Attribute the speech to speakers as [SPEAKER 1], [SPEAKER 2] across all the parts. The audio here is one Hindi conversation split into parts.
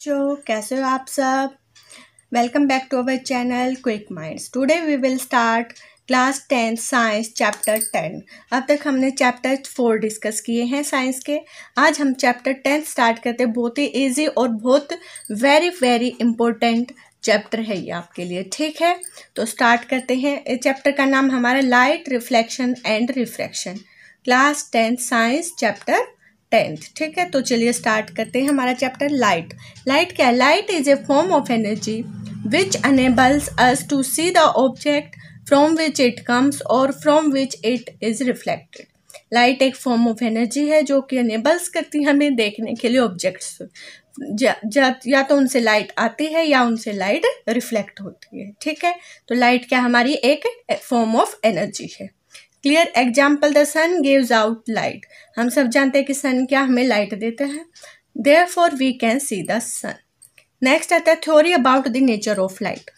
[SPEAKER 1] बच्चों कैसे हो आप सब welcome back to our channel quick minds today we will start class tenth science chapter ten अब तक हमने चैप्टर फोर डिस्कस किए हैं साइंस के आज हम चैप्टर टेंथ स्टार्ट करते हैं बहुत ही इजी और बहुत वेरी वेरी इम्पोर्टेंट चैप्टर है ये आपके लिए ठीक है तो स्टार्ट करते हैं इस चैप्टर का नाम हमारा light reflection and refraction class tenth science chapter tenth ठीक है तो चलिए स्टार्ट करते हैं हमारा चैप्टर लाइट लाइट क्या है light is a form of energy which enables us to see the object from which it comes और from which it is reflected light एक फॉर्म ऑफ एनर्जी है जो कि अनेबल्स करती है हमें देखने के लिए ऑब्जेक्ट्स या तो उनसे लाइट आती है या उनसे लाइट रिफ्लेक्ट होती है ठीक है तो लाइट क्या हमारी एक फॉर्म ऑफ एनर्जी है clear example the sun gives out light हम सब जानते हैं कि सन क्या हमें लाइट देता है therefore we can see the sun next आता है theory about the nature of light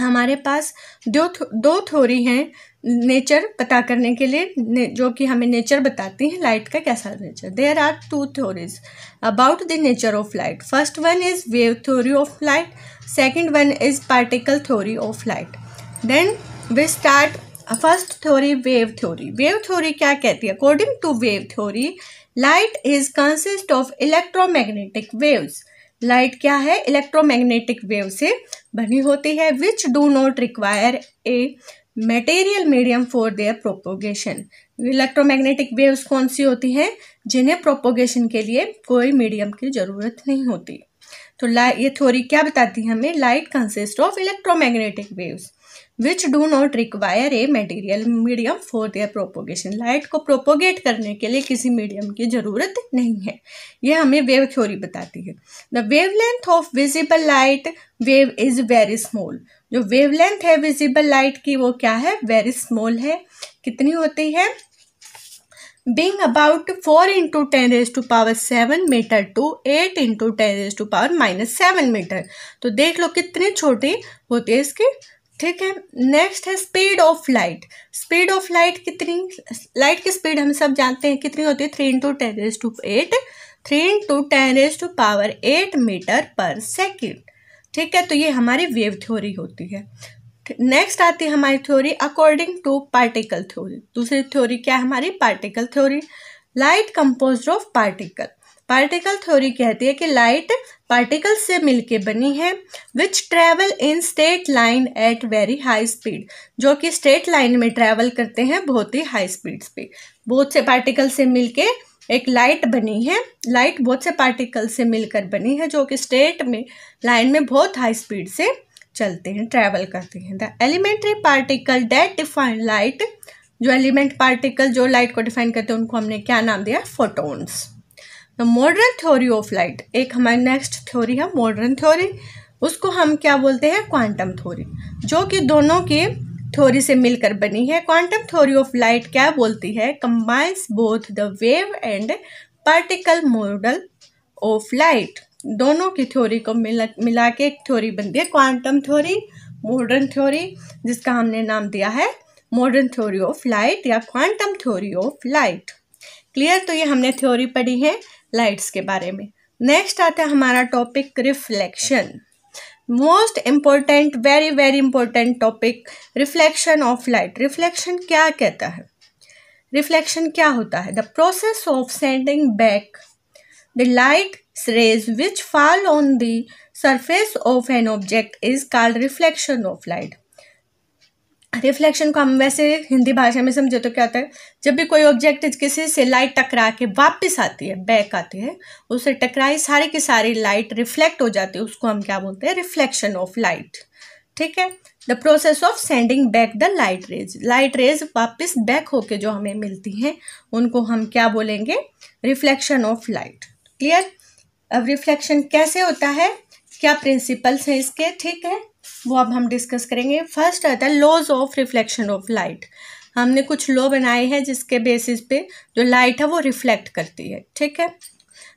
[SPEAKER 1] हमारे पास दो दो थ्योरी हैं नेचर पता करने के लिए जो कि हमें नेचर बताती हैं लाइट का कैसा nature there are two theories about the nature of light first one is wave theory of light second one is particle theory of light then we start first theory wave theory wave theory क्या कहती है according to wave theory light is consist of electromagnetic waves light क्या है इलेक्ट्रोमैग्नेटिक वेव से बनी होती है which do not require a material medium for their propagation electromagnetic waves कौन सी होती हैं जिन्हें प्रोपोगेशन के लिए कोई मीडियम की ज़रूरत नहीं होती तो ये थ्योरी क्या बताती है हमें light consist of electromagnetic waves which do not require a material medium for their propagation light को प्रोपोगेट करने के लिए किसी मीडियम की ज़रूरत नहीं है यह हमें वेव थ्योरी बताती है the wavelength of visible light wave is very small जो वेव लेंथ है विजिबल लाइट की वो क्या है वेरी स्मॉल है कितनी होती है being about four into ten raise to power seven metre to eight into ten raise to power minus seven metre तो देख लो कितनी छोटी होती है इसकी ठीक है नेक्स्ट है speed of light speed of light कितनी लाइट की स्पीड हम सब जानते हैं कितनी होती है three into ten to eight three into ten raise to power eight metre per second ठीक है तो ये हमारी वेव थ्योरी होती है नेक्स्ट आती है हमारी theory according to particle theory दूसरी थ्योरी क्या है हमारी particle theory light compose of particle particle theory कहती है कि लाइट पार्टिकल से मिलके बनी है which travel in straight line at very high speed जो कि स्टेट लाइन में ट्रैवल करते हैं बहुत ही हाई स्पीड पे बहुत से पार्टिकल से मिलके एक लाइट बनी है लाइट बहुत से पार्टिकल से मिलकर बनी है जो कि स्टेट में लाइन में बहुत हाई स्पीड से चलते हैं ट्रैवल करते हैं the elementary particle that define light जो एलिमेंट पार्टिकल जो लाइट को डिफाइन करते हैं उनको हमने क्या नाम दिया photons the modern theory of light एक हमारी नेक्स्ट थ्योरी है मॉडर्न थ्योरी उसको हम क्या बोलते हैं क्वांटम थ्योरी जो कि दोनों के थ्योरी से मिलकर बनी है क्वांटम थ्योरी ऑफ लाइट क्या बोलती है combines both the wave and particle model of light दोनों की थ्योरी को मिला मिला के एक थ्योरी बनती है क्वांटम थ्योरी मॉडर्न थ्योरी जिसका हमने नाम दिया है मॉडर्न थ्योरी ऑफ लाइट या quantum theory of light clear तो ये हमने थ्योरी पढ़ी है लाइट्स के बारे में नेक्स्ट आता है हमारा topic reflection most important very very important topic reflection of light reflection क्या कहता है रिफ्लेक्शन क्या होता है the process of sending back the light rays which fall on the surface of an object is called reflection of light reflection को हम वैसे हिंदी भाषा में समझे तो क्या होता है जब भी कोई ऑब्जेक्ट किसी से लाइट टकरा के वापस आती है बैक आती है उससे टकराई सारी की सारी लाइट रिफ्लेक्ट हो जाती है उसको हम क्या बोलते हैं रिफ्लेक्शन ऑफ लाइट ठीक है the process of sending back the light rays light rays वापस बैक होके जो हमें मिलती हैं उनको हम क्या बोलेंगे रिफ्लेक्शन ऑफ लाइट क्लियर अब रिफ्लेक्शन कैसे होता है क्या प्रिंसिपल्स हैं इसके ठीक है वो अब हम डिस्कस करेंगे फर्स्ट आता है laws of reflection of light हमने कुछ लॉ बनाए हैं जिसके बेसिस पे जो लाइट है वो रिफ्लेक्ट करती है ठीक है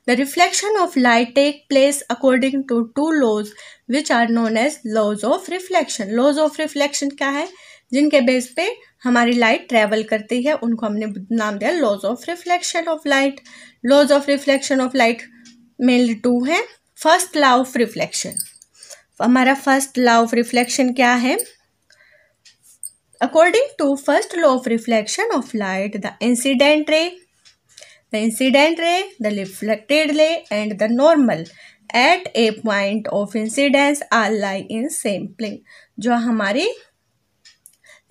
[SPEAKER 1] the reflection of light take place according to two laws which are known as laws of reflection laws of reflection क्या है जिनके बेस पे हमारी लाइट ट्रेवल करती है उनको हमने नाम दिया laws of reflection of light laws of reflection of light मेल टू हैं फर्स्ट लॉ ऑफ रिफ्लेक्शन हमारा फर्स्ट लॉ ऑफ रिफ्लेक्शन क्या है according to first law of reflection of light the incident ray the incident ray the reflected ray and the normal at a point of incidence are lie in same plane जो हमारी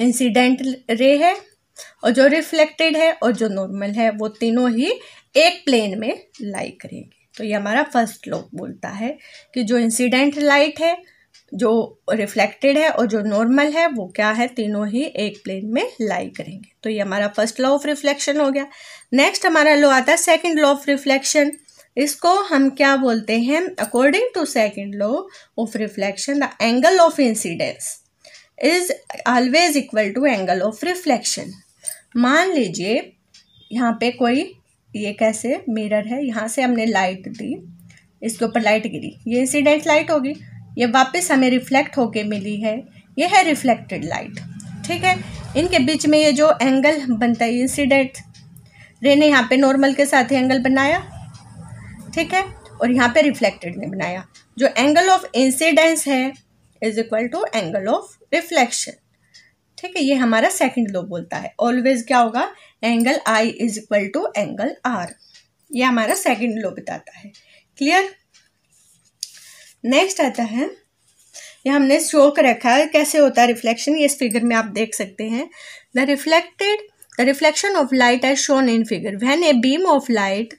[SPEAKER 1] इंसिडेंट रे है और जो रिफ्लेक्टेड है और जो नॉर्मल है वो तीनों ही एक प्लेन में लाई करेंगे तो ये हमारा फर्स्ट लॉ बोलता है कि जो इंसिडेंट लाइट है जो रिफ्लेक्टेड है और जो नॉर्मल है वो क्या है तीनों ही एक प्लेन में लाई करेंगे तो ये हमारा फर्स्ट लॉ ऑफ रिफ्लेक्शन हो गया नेक्स्ट हमारा लॉ आता है सेकेंड लॉ ऑफ रिफ्लेक्शन इसको हम क्या बोलते हैं according to second law of reflection the angle of incidence is always equal to angle of reflection मान लीजिए यहाँ पे कोई ये कैसे मिरर है यहाँ से हमने लाइट दी इसके ऊपर लाइट गिरी ये इंसिडेंट लाइट होगी ये वापस हमें रिफ्लेक्ट होके मिली है ये है रिफ्लेक्टेड लाइट ठीक है इनके बीच में ये जो एंगल बनता है इंसिडेंट रे ने यहाँ पे नॉर्मल के साथ ही एंगल बनाया ठीक है और यहाँ पे रिफ्लेक्टेड ने बनाया जो एंगल ऑफ इंसिडेंस है is equal to angle of reflection ठीक है ये हमारा सेकंड लो बोलता है ऑलवेज क्या होगा angle I is equal to angle R ये हमारा सेकंड लो बताता है क्लियर नेक्स्ट आता है ये हमने शो कर रखा है कैसे होता है रिफ्लेक्शन ये इस फिगर में आप देख सकते हैं the reflected the reflection of light as shown in figure when a beam of light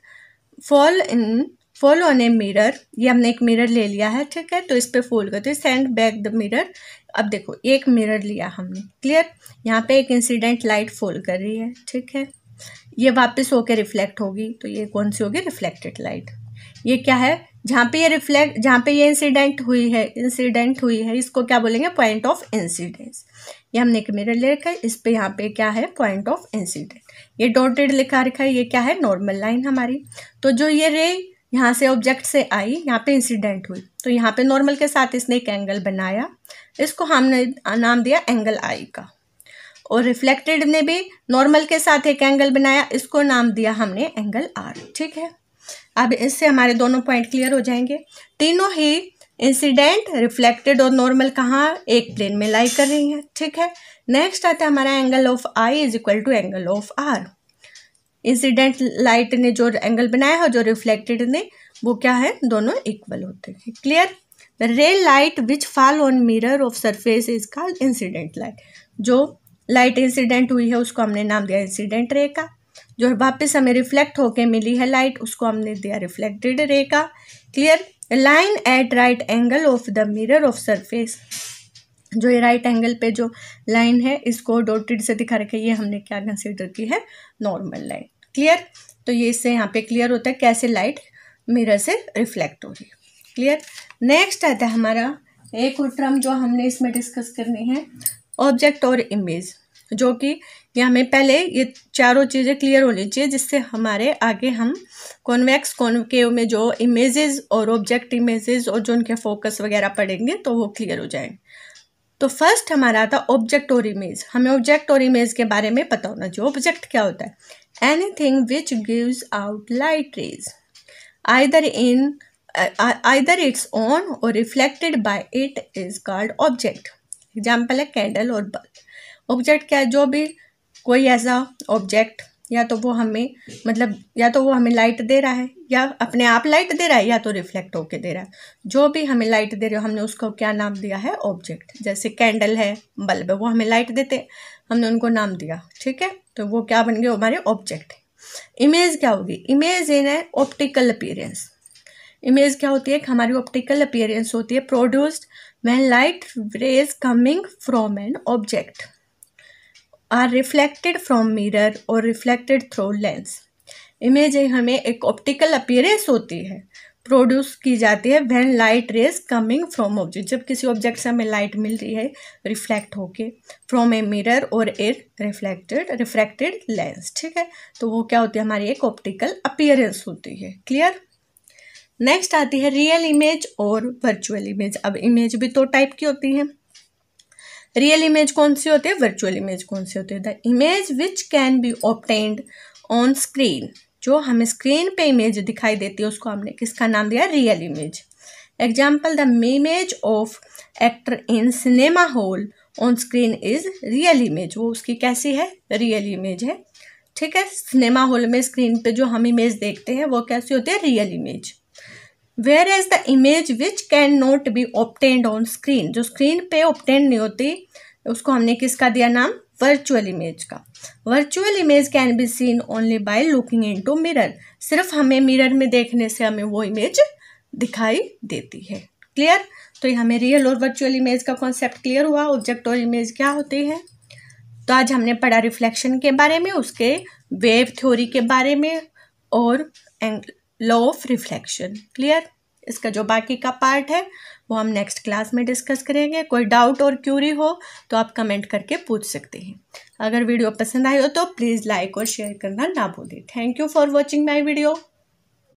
[SPEAKER 1] fall in fall on a mirror ये हमने एक मिरर ले लिया है ठीक है तो इस पर फोल करते सेंड बैक द मिरर अब देखो एक मिरर लिया हमने क्लियर यहाँ पे एक इंसिडेंट लाइट फोल कर रही है ठीक है ये वापस होके रिफ्लेक्ट होगी तो ये कौन सी होगी रिफ्लेक्टेड लाइट ये क्या है जहाँ पे ये रिफ्लेक्ट जहाँ पे ये इंसिडेंट हुई है इंसिडेंट हुई है इसको क्या बोलेंगे पॉइंट ऑफ इंसिडेंस ये हमने एक मिरर ले रखा है इस पे यहाँ पे क्या है पॉइंट ऑफ इंसिडेंट ये डॉटेड लिखा रखा है ये क्या है नॉर्मल लाइन हमारी तो जो ये रे यहाँ से ऑब्जेक्ट से आई यहाँ पे इंसिडेंट हुई तो यहाँ पे नॉर्मल के साथ इसने एक एंगल बनाया इसको हमने नाम दिया एंगल आई का और रिफ्लेक्टेड ने भी नॉर्मल के साथ एक एंगल बनाया इसको नाम दिया हमने एंगल आर ठीक है अब इससे हमारे दोनों पॉइंट क्लियर हो जाएंगे तीनों ही इंसिडेंट रिफ्लेक्टेड और नॉर्मल कहाँ एक प्लेन में लाई कर रही हैं ठीक है नेक्स्ट आता है हमारा angle of I is equal to angle of R incident light ने जो एंगल बनाया है जो रिफ्लेक्टेड ने वो क्या है दोनों इक्वल होते हैं clear ray light which fall on mirror of surface is called incident light जो लाइट इंसिडेंट हुई है उसको हमने नाम दिया इंसिडेंट रे का जो वापस हमें रिफ्लेक्ट होके मिली है लाइट उसको हमने दिया रिफ्लेक्टेड रे का clear line at right angle of the mirror of surface जो ये राइट एंगल पे जो लाइन है इसको डोटेड से दिखा रखे ये हमने क्या कंसिडर की है नॉर्मल लाइन क्लियर तो ये इससे यहाँ पे क्लियर होता है कैसे लाइट मिरर से रिफ्लेक्ट हो रही है क्लियर नेक्स्ट आता है हमारा एक और टर्म जो हमने इसमें डिस्कस करनी है ऑब्जेक्ट और इमेज जो कि ये हमें पहले ये चारों चीज़ें क्लियर होनी चाहिए जिससे हमारे आगे हम कॉन्वेक्स कॉन्केव में जो इमेजेस और ऑब्जेक्ट इमेजेस और जो उनके फोकस वगैरह पड़ेंगे तो वो क्लियर हो जाएंगे तो फर्स्ट हमारा आता ऑब्जेक्ट और इमेज हमें ऑब्जेक्ट और इमेज के बारे में पता होना चाहिए ऑब्जेक्ट क्या होता है anything which gives out light rays either in Uh, uh, either its own or reflected by it is called object example है कैंडल और बल्ब ऑब्जेक्ट क्या है जो भी कोई ऐसा ऑब्जेक्ट या तो वो हमें मतलब या तो वो हमें लाइट दे रहा है या अपने आप लाइट दे रहा है या तो रिफ्लेक्ट होके दे रहा है जो भी हमें लाइट दे रहे हो हमने उसको क्या नाम दिया है ऑब्जेक्ट जैसे कैंडल है बल्ब है वो हमें लाइट देते हमने उनको नाम दिया ठीक है तो वो क्या बन गए हमारे ऑब्जेक्ट इमेज क्या होगी इमेज इन है ऑप्टिकल अपीरेंस इमेज क्या होती है एक हमारी ऑप्टिकल अपियरेंस होती है produced when light rays coming from an object are reflected from mirror और रिफ्लेक्टेड थ्रो लेंस इमेज हमें एक ऑप्टिकल अपियरेंस होती है प्रोड्यूस की जाती है when light rays coming from object जब किसी ऑब्जेक्ट से हमें लाइट मिल रही है रिफ्लेक्ट होके फ्रॉम ए मिरर और ए रिफ्लेक्टेड रिफ्रैक्टेड लेंस ठीक है तो वो क्या होती है हमारी एक ऑप्टिकल अपियरेंस होती है क्लियर नेक्स्ट आती है रियल इमेज और वर्चुअल इमेज अब इमेज भी दो तो टाइप की होती है रियल इमेज कौन सी होती है वर्चुअल इमेज कौन सी होती है the image which can be obtained on screen जो हमें स्क्रीन पे इमेज दिखाई देती है उसको हमने किसका नाम दिया real image example the image of actor in cinema hall on screen is real image वो उसकी कैसी है रियल इमेज है ठीक है सिनेमा हॉल में स्क्रीन पे जो हम इमेज देखते हैं वो कैसी होती है real image whereas the image which can not be obtained on screen जो स्क्रीन पे ऑप्टेंड नहीं होती उसको हमने किसका दिया नाम वर्चुअल इमेज का virtual image can be seen only by looking into mirror सिर्फ हमें मिरर में देखने से हमें वो इमेज दिखाई देती है क्लियर तो ये हमें रियल और वर्चुअल इमेज का कॉन्सेप्ट क्लियर हुआ ऑब्जेक्ट और इमेज क्या होते हैं तो आज हमने पढ़ा रिफ्लेक्शन के बारे में उसके वेव थ्योरी के बारे में और लॉ ऑफ रिफ्लेक्शन क्लियर इसका जो बाकी का पार्ट है वो हम नेक्स्ट क्लास में डिस्कस करेंगे कोई डाउट और क्यूरी हो तो आप कमेंट करके पूछ सकते हैं अगर वीडियो पसंद आई हो तो प्लीज़ लाइक और शेयर करना ना भूलें thank you for watching my video